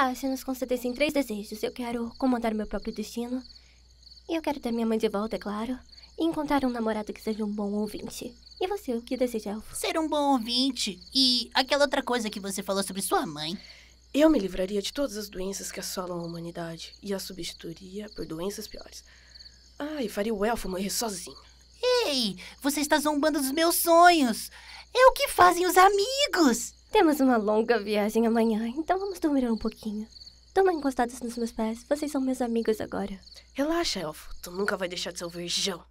Tá, se nos concedessem três desejos, eu quero comandar meu próprio destino. E eu quero ter minha mãe de volta, é claro. E encontrar um namorado que seja um bom ouvinte. E você, o que deseja, Elfo? Ser um bom ouvinte. E aquela outra coisa que você falou sobre sua mãe. Eu me livraria de todas as doenças que assolam a humanidade e a substituiria por doenças piores. Ah, e faria o elfo morrer sozinho. Ei, você está zombando dos meus sonhos! É o que fazem os amigos! Temos uma longa viagem amanhã, então vamos dormir um pouquinho. Toma encostadas nos meus pés, vocês são meus amigos agora. Relaxa, Elfo. Tu nunca vai deixar de ser o virgão.